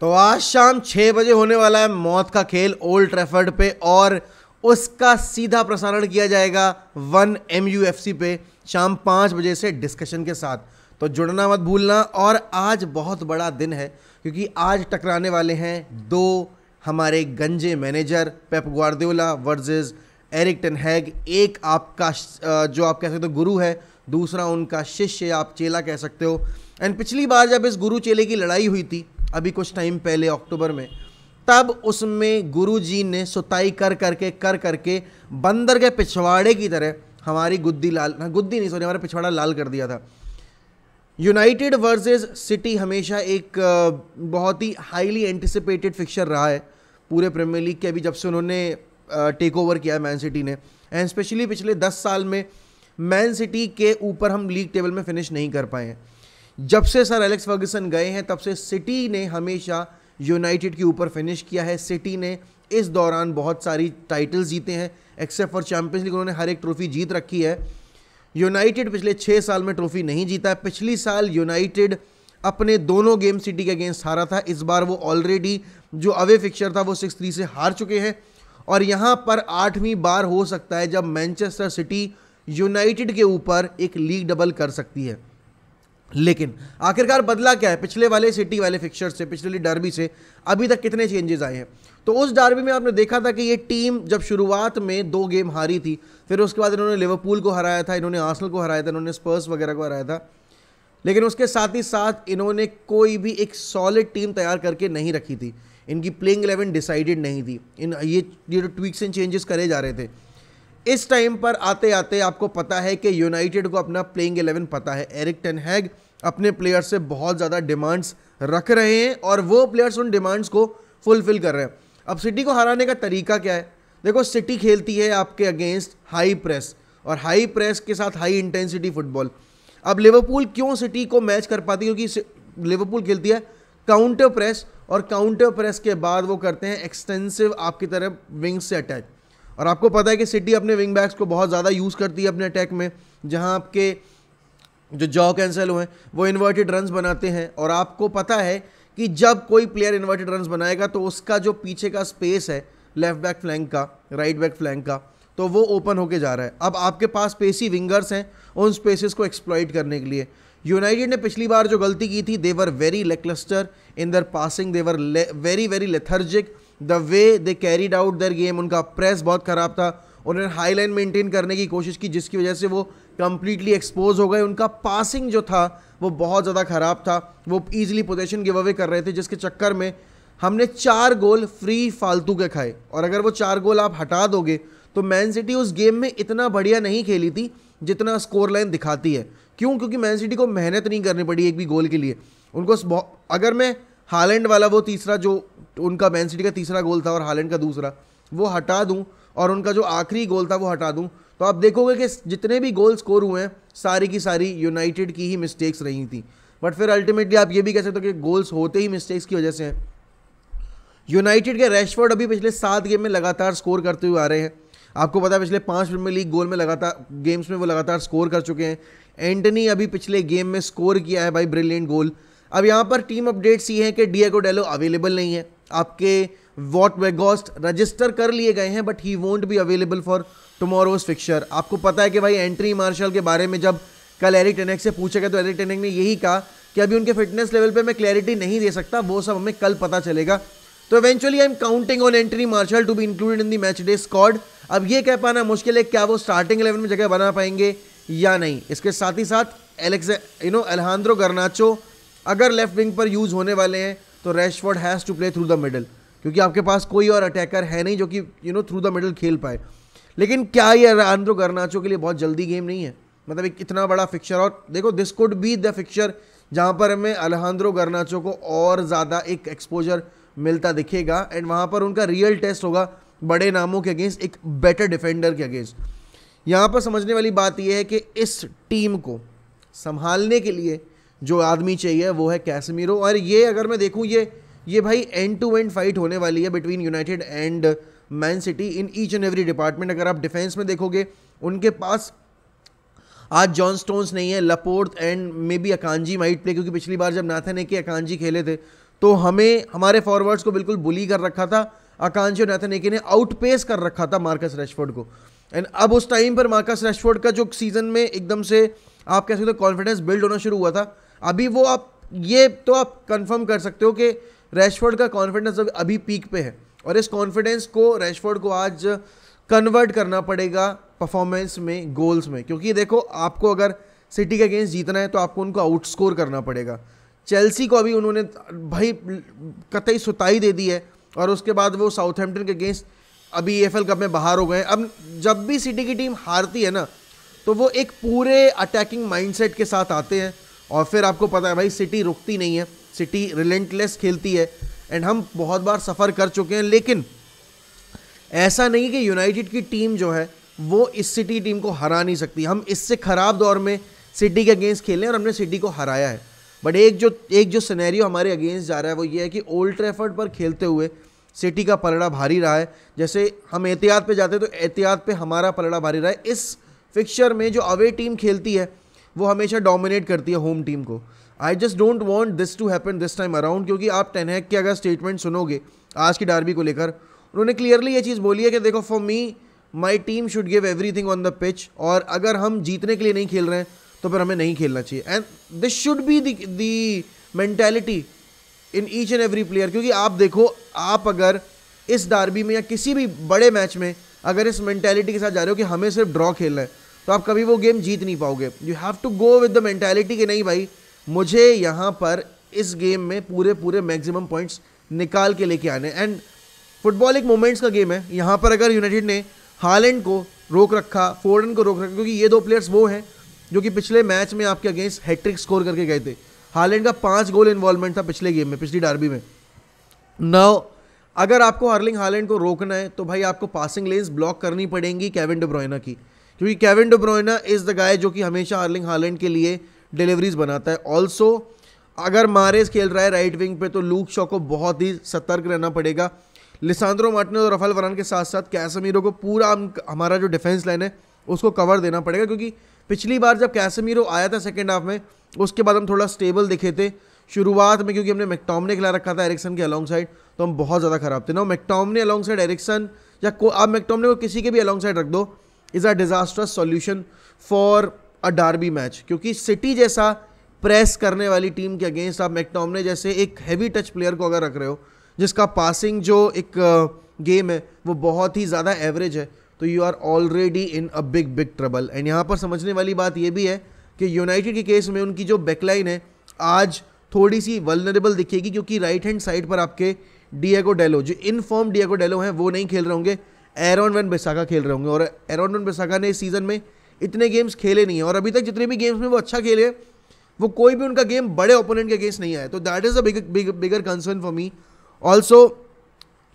तो आज शाम छः बजे होने वाला है मौत का खेल ओल्ड ट्रैफर्ड पे और उसका सीधा प्रसारण किया जाएगा one M U F C पे शाम पाँच बजे से डिस्कशन के साथ तो जुड़ना मत भूलना और आज बहुत बड़ा दिन है क्योंकि आज टकराने वाले हैं दो हमारे गंजे manager Pep Guardiola versus Erik Hag एक आपका जो आप कह सकते हो गुरु है दूसरा उनका शिष्य आप चेला कह सकते हो एंड पिछली बार जब इस गुरु चेले की लड़ाई हुई थी अभी कुछ टाइम पहले अक्टूबर में तब उसमें गुरुजी ने सुताई कर करके कर करके बंदर के पिछवाड़े की तरह हमारी गुद्दी लाल ना गुद्दी नहीं सॉरी हमारा पिछवाड़ा लाल कर दिया था यूनाइटेड वर्सेस सिटी हमेशा एक बहुत ही हाईली एंटिसिपेटेड फिक्चर रहा है पूरे प्रीमियर लीग के अभी जब से उन्होंने टेक ओवर किया है मैन सिटी ने एंड स्पेशली पिछले दस साल में मैन सिटी के ऊपर हम लीग टेबल में फिनिश नहीं कर पाए हैं जब से सर एलेक्स फर्गसन गए हैं तब से सिटी ने हमेशा यूनाइटेड के ऊपर फिनिश किया है सिटी ने इस दौरान बहुत सारी टाइटल्स जीते हैं एक्सेप्ट फॉर चैंपियंस लीग उन्होंने हर एक ट्रॉफी जीत रखी है यूनाइटेड पिछले छः साल में ट्रॉफी नहीं जीता है पिछली साल यूनाइटेड अपने दोनों गेम सिटी के अगेंस्ट हारा था इस बार वो ऑलरेडी जो अवे फिक्चर था वो सिक्स थ्री से हार चुके हैं और यहाँ पर आठवीं बार हो सकता है जब मैनचेस्टर सिटी यूनाइटेड के ऊपर एक लीग डबल कर सकती है लेकिन आखिरकार बदला क्या है पिछले वाले सिटी वाले फिक्चर से पिछले डर्बी से अभी तक कितने चेंजेस आए हैं तो उस डर्बी में आपने देखा था कि ये टीम जब शुरुआत में दो गेम हारी थी फिर उसके बाद इन्होंने लिवरपूल को हराया था इन्होंने आसनल को हराया था इन्होंने स्पर्स वगैरह को हराया था लेकिन उसके साथ ही साथ इन्होंने कोई भी एक सॉलिड टीम तैयार करके नहीं रखी थी इनकी प्लेइंग एलेवन डिसाइडेड नहीं थी इन ये ये जो ट्विक्स एंड चेंजेस करे जा रहे थे इस टाइम पर आते आते आपको पता है कि यूनाइटेड को अपना प्लेइंग एलेवन पता है एरिक टेन हैग अपने प्लेयर्स से बहुत ज़्यादा डिमांड्स रख रहे हैं और वो प्लेयर्स उन डिमांड्स को फुलफिल कर रहे हैं अब सिटी को हराने का तरीका क्या है देखो सिटी खेलती है आपके अगेंस्ट हाई प्रेस और हाई प्रेस के साथ हाई इंटेंसिटी फुटबॉल अब लिवरपूल क्यों सिटी को मैच कर पाती क्योंकि लिवरपूल खेलती है काउंटर प्रेस और काउंटर प्रेस के बाद वो करते हैं एक्सटेंसिव आपकी तरफ विंग्स से अटैच और आपको पता है कि सिटी अपने विंग बैक्स को बहुत ज़्यादा यूज़ करती है अपने अटैक में जहाँ आपके जो जॉ कैंसल हुए वो इन्वर्टेड रन्स बनाते हैं और आपको पता है कि जब कोई प्लेयर इन्वर्टेड रन्स बनाएगा तो उसका जो पीछे का स्पेस है लेफ्ट बैक फ्लैंक का राइट बैक फ्लैंक का तो वो ओपन होके जा रहा है अब आपके पास पेसी विंगर्स हैं उन स्पेसिस को एक्सप्लॉइट करने के लिए यूनाइटेड ने पिछली बार जो गलती की थी they were very lacklustre in their passing they were very very lethargic the way they carried out their game उनका प्रेस बहुत ख़राब था उन्होंने हाई लाइन मेंटेन करने की कोशिश की जिसकी वजह से वो कम्प्लीटली एक्सपोज हो गए उनका पासिंग जो था वो बहुत ज़्यादा ख़राब था वो ईजिली पोजेशन गिव अवे कर रहे थे जिसके चक्कर में हमने चार गोल फ्री फालतू के खाए और अगर वो चार गोल आप हटा दोगे तो मैन सिटी उस गेम में इतना बढ़िया नहीं खेली थी जितना स्कोर लाइन दिखाती है क्यों क्योंकि मैन सिटी को मेहनत नहीं करनी पड़ी एक भी गोल के लिए उनको अगर मैं हालैंड वाला वो तीसरा जो उनका मैन सिटी का तीसरा गोल था और हालैंड का दूसरा वो हटा दूँ और उनका जो आखिरी गोल था वो हटा दूँ तो आप देखोगे कि जितने भी गोल स्कोर हुए हैं सारी की सारी यूनाइटेड की ही मिस्टेक्स रही थी बट फिर अल्टीमेटली आप ये भी कह सकते हो कि गोल्स होते ही मिस्टेक्स की वजह से हैं यूनाइटेड के रैशफर्ड अभी पिछले सात गेम में लगातार स्कोर करते हुए आ रहे हैं आपको पता है पिछले पाँच प्रीमियर लीग गोल में लगातार गेम्स में वो लगातार स्कोर कर चुके हैं एंटनी अभी पिछले गेम में स्कोर किया है भाई ब्रिलियंट गोल अब यहाँ पर टीम अपडेट्स ये हैं कि डिएगो डेलो अवेलेबल नहीं है आपके वॉट वेगोस्ट रजिस्टर कर लिए गए हैं but he won't be available for tomorrow's fixture आपको पता है कि भाई एंट्री मार्शल के बारे में जब कल एरिक टेनेक से पूछा गया तो एरिक टेनेक ने यही कहा कि अभी उनके फिटनेस लेवल पे मैं क्लैरिटी नहीं दे सकता वो सब हमें कल पता चलेगा तो eventually I am counting on Anthony Martial to be included in the match day squad अब ये कह पाना मुश्किल है क्या वो स्टार्टिंग इलेवन में जगह बना पाएंगे या नहीं इसके साथ ही साथ Alex you know Alejandro Garnacho अगर लेफ्ट विंग पर यूज़ होने वाले हैं तो Rashford has to play through the middle क्योंकि आपके पास कोई और अटैकर है नहीं जो कि you know through the middle खेल पाए लेकिन क्या ये आंद्रो गर्नाचो के लिए बहुत जल्दी गेम नहीं है मतलब एक इतना बड़ा फिक्चर और देखो this could be the fixture जहाँ पर हमें अलहान्द्रो गर्नाचो को और ज़्यादा एक एक्सपोजर मिलता दिखेगा एंड वहाँ पर उनका रियल टेस्ट होगा बड़े नामों के अगेंस्ट एक बेटर डिफेंडर के अगेंस्ट यहाँ पर समझने वाली बात यह है कि इस टीम को संभालने के लिए जो आदमी चाहिए वो है कैसमीरो और ये अगर मैं देखूँ ये ये भाई एंड टू एंड फाइट होने वाली है between United and Man City in each and every department अगर आप डिफेंस में देखोगे उनके पास आज जॉन स्टोन्स नहीं है Laporte and maybe Akanji might play क्योंकि पिछली बार जब नाथन एके अकांजी खेले थे तो हमें हमारे फॉरवर्ड्स को बिल्कुल बुली कर रखा था अकांजी और नाथन एके ने आउटपेस कर रखा था मार्कस रेशफोर्ड को एंड अब उस टाइम पर मार्कस रेशफोर्ड का जो सीज़न में एकदम से आप कह सकते हो कॉन्फिडेंस बिल्ड होना शुरू हुआ था अभी वो आप ये तो आप कंफर्म कर सकते हो कि रैशफोर्ड का कॉन्फिडेंस अभी पीक पे है और इस कॉन्फिडेंस को रैशफोर्ड को आज कन्वर्ट करना पड़ेगा परफॉर्मेंस में गोल्स में क्योंकि देखो आपको अगर सिटी के अगेंस्ट जीतना है तो आपको उनको आउटस्कोर करना पड़ेगा चेल्सी को अभी उन्होंने भाई कतई सुताई दे दी है और उसके बाद वो साउथहैम्पटन के अगेंस्ट अभी एफ कप में बाहर हो गए अब जब भी सिटी की टीम हारती है ना तो वो एक पूरे अटैकिंग माइंडसेट के साथ आते हैं और फिर आपको पता है भाई सिटी रुकती नहीं है सिटी रिलेंटलेस खेलती है एंड हम बहुत बार सफ़र कर चुके हैं लेकिन ऐसा नहीं कि यूनाइटेड की टीम जो है वो इस सिटी टीम को हरा नहीं सकती हम इससे ख़राब दौर में सिटी के अगेंस्ट खेलें और हमने सिटी को हराया है बट एक जो एक जो सिनेरियो हमारे अगेंस्ट जा रहा है वो ये है कि ओल्ड ट्रैफर्ड पर खेलते हुए सिटी का पलड़ा भारी रहा है जैसे हम एहतियात पे जाते हैं तो एहतियात पे हमारा पलड़ा भारी रहा है इस फिक्चर में जो अवे टीम खेलती है वो हमेशा डोमिनेट करती है होम टीम को I just don't want this to happen this time around क्योंकि आप टेनहैक के अगर स्टेटमेंट सुनोगे आज की डार्बी को लेकर उन्होंने क्लियरली ये चीज़ बोली है कि देखो for me my team should give everything on the pitch और अगर हम जीतने के लिए नहीं खेल रहे हैं तो फिर हमें नहीं खेलना चाहिए and this should be the mentality in each and every player क्योंकि आप देखो आप अगर इस डार्बी में या किसी भी बड़े मैच में अगर इस मैंटेलिटी के साथ जा रहे हो कि हमें सिर्फ ड्रॉ खेलना है तो आप कभी वो गेम जीत नहीं पाओगे you have to go with the mentality कि नहीं भाई मुझे यहाँ पर इस गेम में पूरे पूरे मैक्सिमम पॉइंट्स निकाल के लेके आने एंड फुटबॉल एक मोमेंट्स का गेम है यहाँ पर अगर यूनाइटेड ने हालैंड को रोक रखा फोर्डन को रोक रखा क्योंकि ये दो प्लेयर्स वो हैं जो कि पिछले मैच में आपके अगेंस्ट हैट्रिक स्कोर करके गए थे हालैंड का पाँच गोल इन्वॉल्वमेंट था पिछले गेम में पिछली डार्बी में नौ अगर आपको हार्लिंग हालैंड को रोकना है तो भाई आपको पासिंग लेन्स ब्लॉक करनी पड़ेंगी कैविन डिब्रोयना की क्योंकि Kevin De Bruyne is the guy जो कि हमेशा अर्लिंग हालैंड के लिए डिलीवरीज बनाता है ऑल्सो अगर मारेस खेल रहा है राइट विंग पे तो लूक शॉ को बहुत ही सतर्क रहना पड़ेगा लिसांद्रो मार्टिनेज और रफाल वरान के साथ साथ कैसमीरो को पूरा हम, हमारा जो डिफेंस लाइन है उसको कवर देना पड़ेगा क्योंकि पिछली बार जब कैसमीरो आया था सेकेंड हाफ में उसके बाद हम थोड़ा स्टेबल दिखे थे शुरुआत में क्योंकि हमने मैकटॉम ने खिला रखा था एरिक्सन के अलॉन्ग साइड तो हम बहुत ज़्यादा खराब थे ना मैकटॉम ने अलॉन्ग साइड एरिक्सन या को आप मैकटॉम ने को किसी के भी अलॉन्ग साइड रख दो is a disaster solution for a derby match क्योंकि सिटी जैसा प्रेस करने वाली टीम के अगेंस्ट आप मैकटॉमने जैसे एक हैवी टच प्लेयर को अगर रख रहे हो जिसका पासिंग जो एक गेम uh, है वो बहुत ही ज़्यादा एवरेज है तो you are already in a big big trouble and यहाँ पर समझने वाली बात यह भी है कि यूनाइटेड के केस में उनकी जो बैकलाइन है आज थोड़ी सी वलनरेबल दिखेगी क्योंकि राइट हैंड साइड पर आपके डिएगो डेलो जो इन फॉर्म डिएगो डेलो हैं वो नहीं खेल रहे होंगे एरोन वन बेसाका खेल रहे होंगे और एरोन वन बेसाका ने इस सीज़न में इतने गेम्स खेले नहीं हैं और अभी तक जितने भी गेम्स में वो अच्छा खेले वो कोई भी उनका गेम बड़े ओपोनेंट के अगेंस्ट नहीं आया तो that is a big bigger concern for me also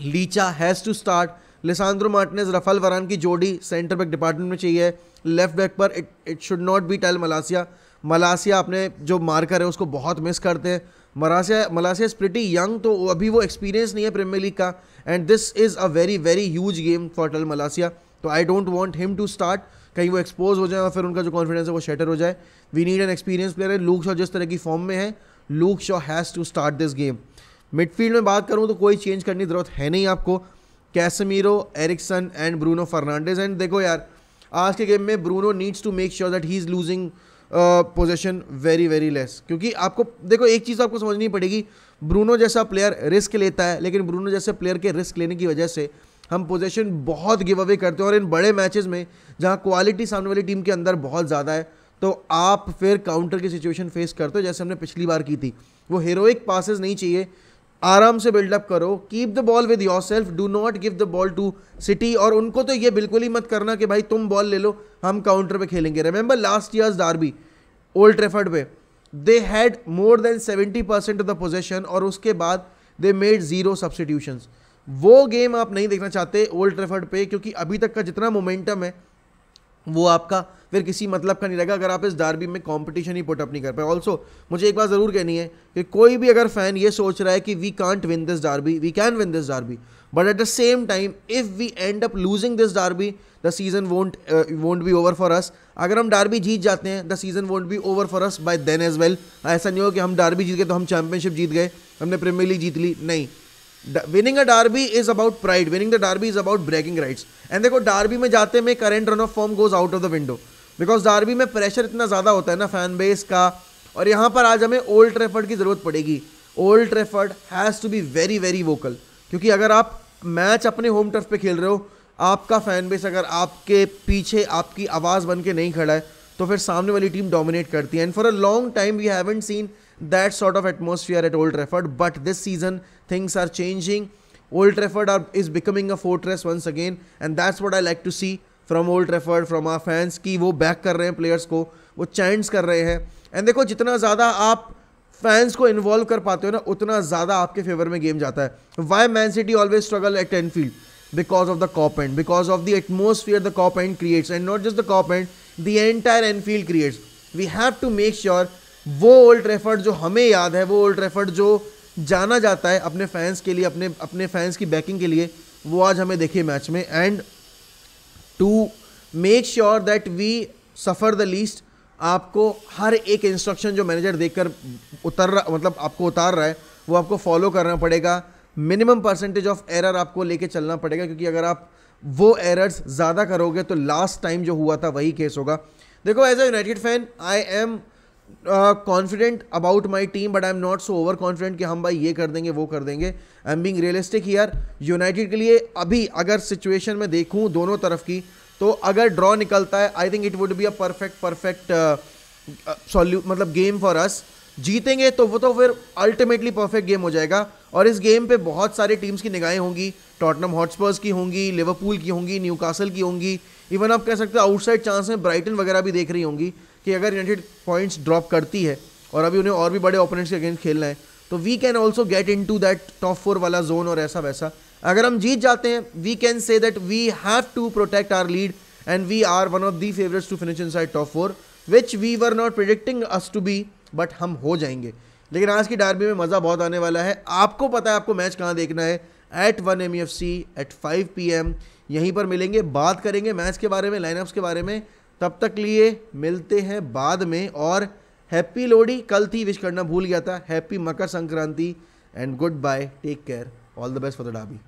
Licha has to start Lisandro Martinez Raphael Varane की जोड़ी सेंटर बैक डिपार्टमेंट में चाहिए लेफ्ट बैक पर it it should not be Tyrell Malacia Malacia अपने जो मार्कर है उसको बहुत मिस करते हैं Malacia Malacia is pretty young तो अभी वो एक्सपीरियंस नहीं है प्रीमियर लीग का and this is a very very huge game for Tyrell Malacia तो I don't want him to start कहीं वो एक्सपोज हो जाए और फिर उनका जो कॉन्फिडेंस है वो शेटर हो जाए we need an experience player है लूक शॉ जिस तरह की फॉर्म में है Luke Shaw has to start this game midfield में बात करूँ तो कोई चेंज करने की जरूरत है नहीं आपको Casemiro Eriksen and Bruno Fernandes and देखो यार आज के गेम में Bruno needs to make sure that he is losing possession very very less क्योंकि आपको देखो एक चीज़ तो आपको समझनी पड़ेगी ब्रूनो जैसा प्लेयर रिस्क लेता है लेकिन ब्रूनो जैसे प्लेयर के रिस्क लेने की वजह से हम पोजेशन बहुत गिव अवे करते हैं और इन बड़े मैचेस में जहां क्वालिटी सामने वाली टीम के अंदर बहुत ज़्यादा है तो आप फिर काउंटर की सिचुएशन फेस करते हो जैसे हमने पिछली बार की थी वो हीरोइक पासेस नहीं चाहिए आराम से बिल्डअप करो keep the ball with yourself do not give the ball to City और उनको तो ये बिल्कुल ही मत करना कि भाई तुम बॉल ले लो हम काउंटर पे खेलेंगे remember last year's derby Old Trafford पे they had more than seventy percent of the possession और उसके बाद दे मेड जीरो सब्सटीट्यूशंस वो गेम आप नहीं देखना चाहते ओल्ड ट्रेफर्ड पे क्योंकि अभी तक का जितना मोमेंटम है वो आपका फिर किसी मतलब का नहीं रहेगा अगर आप इस डार्बी में कंपटीशन ही पुटअप नहीं कर पाए ऑल्सो मुझे एक बात ज़रूर कहनी है कि कोई भी अगर फ़ैन ये सोच रहा है कि we can't win this derby we can win this derby but at the same time if we end up losing this derby the season won't won't be over for us अगर हम derby जीत जाते हैं the season won't be over for us by then as well ऐसा नहीं हो कि हम डार्बी जीत गए तो हम चैंपियनशिप जीत गए हमने प्रीमियर लीग जीत ली नहीं winning a derby is about pride winning the derby is about breaking rights and देखो डार्बी में जाते में current run of form goes out of the window because derby में प्रेशर इतना ज़्यादा होता है ना फैन बेस का और यहाँ पर आज हमें ओल्ड ट्रेफर्ड की ज़रूरत पड़ेगी Old Trafford has to be very very vocal क्योंकि अगर आप मैच अपने होम टर्फ पे खेल रहे हो आपका फैन बेस अगर आपके पीछे आपकी आवाज़ बन के नहीं खड़ा है तो फिर सामने वाली टीम डोमिनेट करती है and for a long time we haven't seen that sort of atmosphere at Old Trafford but this season things are changing. Old Trafford are, is becoming a fortress once again, and that's what I like to see from Old Trafford from our fans कि वो back कर रहे हैं players को वो chants कर रहे हैं एंड देखो जितना ज़्यादा आप फैंस को इन्वॉल्व कर पाते हो ना उतना ज़्यादा आपके फेवर में गेम जाता है why Man City always struggle at Anfield because of the Kop and because of the atmosphere the Kop end creates and not just the Kop end the entire Anfield creates we have to make sure वो Old Trafford जो हमें याद है वो Old Trafford जो जाना जाता है अपने फैंस के लिए अपने अपने फैंस की बैकिंग के लिए वो आज हमें देखे मैच में and to make sure that we suffer the least आपको हर एक इंस्ट्रक्शन जो मैनेजर देखकर उतर रहा मतलब आपको उतार रहा है वो आपको फॉलो करना पड़ेगा मिनिमम परसेंटेज ऑफ एरर आपको लेके चलना पड़ेगा क्योंकि अगर आप वो एरर्स ज़्यादा करोगे तो लास्ट टाइम जो हुआ था वही केस होगा देखो as a United fan I am confident about my team but I am not so over confident कि हम भाई ये कर देंगे वो कर देंगे आई एम बिंग रियलिस्टिक यार यूनाइटेड के लिए अभी अगर सिचुएशन में देखूँ दोनों तरफ की तो अगर ड्रॉ निकलता है I think it would be a perfect perfect solution मतलब गेम फॉर अस जीतेंगे तो वो तो फिर अल्टीमेटली परफेक्ट गेम हो जाएगा और इस गेम पे बहुत सारे टीम्स की निगाहें होंगी टॉटनम हॉटस्पर्स की होंगी लिवरपूल की होंगी न्यूकासल की होंगी इवन आप कह सकते हो आउटसाइड चांस में ब्राइटन वगैरह भी देख रही होंगी कि अगर यूनाइटेड पॉइंट्स ड्रॉप करती है और अभी उन्हें और भी बड़े ओपोनेंट्स के अगेंस्ट खेलना है तो we can also get in to that top four वाला जोन और ऐसा वैसा अगर हम जीत जाते हैं we can say that we have to protect our lead and we are one of the favourites to finish inside top four which we were not predicting us to be but हम हो जाएंगे लेकिन आज की Derby में मज़ा बहुत आने वाला है आपको पता है आपको मैच कहाँ देखना है at one M F C at five P M यहीं पर मिलेंगे बात करेंगे मैच के बारे में लाइनअप्स के बारे में तब तक लिए मिलते हैं बाद में और हैप्पी लोडी कल थी विश करना भूल गया था happy Makar Sankranti and goodbye take care all the best for the dobby